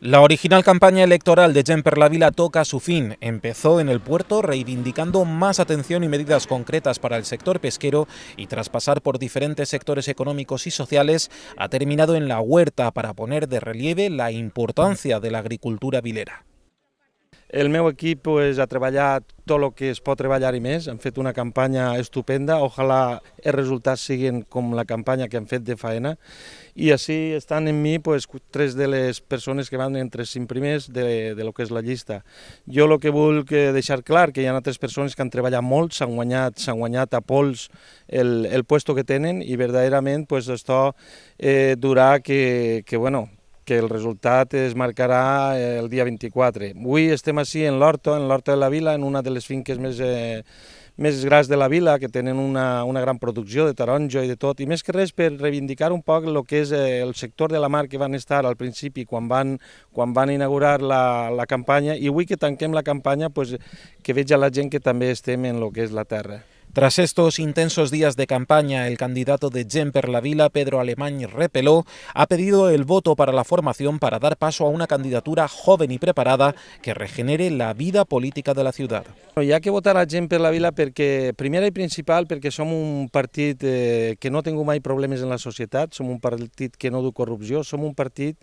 La original campaña electoral de Jemper La Vila toca su fin. Empezó en el puerto reivindicando más atención y medidas concretas para el sector pesquero y tras pasar por diferentes sectores económicos y sociales ha terminado en la huerta para poner de relieve la importancia de la agricultura vilera. El meu equipo pues, ha tot el que es pot treballar i més. Hem fet una campanya estupenda, ojalà els resultats siguin com la campanya que hem fet de faena. I així estan en mi pues, tres de les persones que van entre els cinc primers de, de lo que és la llista. Jo el que vull que deixar clar que hi ha altres persones que han treballat molt, s'han guanyat, s'han guanyat a pols el, el puesto que tenen i verdaderament pues, això eh, durà que, que bueno, que el resultat es marcarà eh, el dia 24. Avui estem així en l'Horto, en l'Horto de la Vila, en una de les finques més, eh, més grans de la vila, que tenen una, una gran producció de taronja i de tot, i més que res per reivindicar un poc el que és eh, el sector de la mar que van estar al principi quan van, quan van inaugurar la, la campanya, i avui que tanquem la campanya, pues, que veig a la gent que també estem en el que és la terra. Tras estos intensos días de campaña, el candidato de Gen per la Vila, Pedro Alemán Repeló, ha pedido el voto para la formación para dar paso a una candidatura joven y preparada que regenere la vida política de la ciutat. Bueno, ya que votar a Gent per la Vila perquè, primera i principal, perquè som un partit eh, que no tengo mai problemes en la societat, som un partit que no du corrupció, som un partit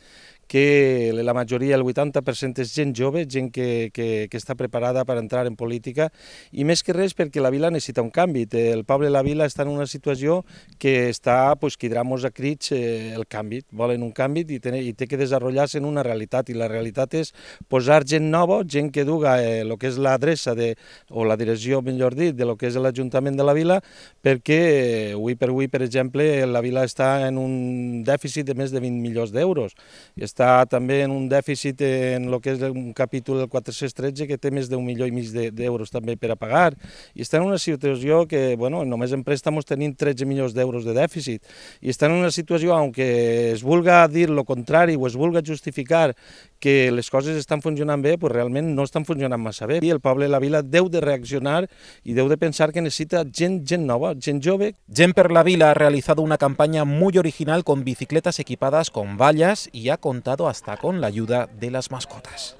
que la majoria, el 80%, és gent jove, gent que, que, que està preparada per entrar en política, i més que res perquè la vila necessita un canvi, àmbit. El poble i la vila està en una situació que està, pues, que dirà a crits eh, el canvi. Volen un canvi i, ten, i té que desenvolupar-se en una realitat. I la realitat és posar gent nova, gent que duga el eh, que és l'adreça de, o la direcció, millor dit, de lo que és l'Ajuntament de la vila, perquè eh, avui per avui, per exemple, la vila està en un dèficit de més de 20 milions d'euros. Està també en un dèficit en el que és un capítol del 413 que té més d'un milió i mig d'euros també per a pagar. I està en una situació situació que bueno, només en préstamos tenim 13 milions d'euros de dèficit i estan en una situació, aunque es vulga dir lo contrari o es vulga justificar que les coses estan funcionant bé, pues realment no estan funcionant massa bé. I el poble de la vila deu de reaccionar i deu de pensar que necessita gent, gent nova, gent jove. Gent per la vila ha realitzat una campanya molt original con bicicletes equipades con vallas i ha contado hasta con la de las mascotas.